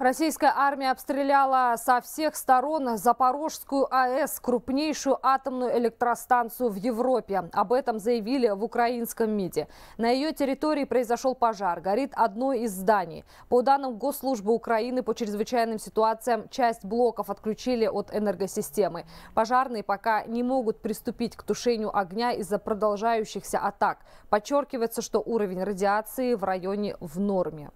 Российская армия обстреляла со всех сторон Запорожскую АЭС, крупнейшую атомную электростанцию в Европе. Об этом заявили в украинском МИДе. На ее территории произошел пожар. Горит одно из зданий. По данным Госслужбы Украины по чрезвычайным ситуациям, часть блоков отключили от энергосистемы. Пожарные пока не могут приступить к тушению огня из-за продолжающихся атак. Подчеркивается, что уровень радиации в районе в норме.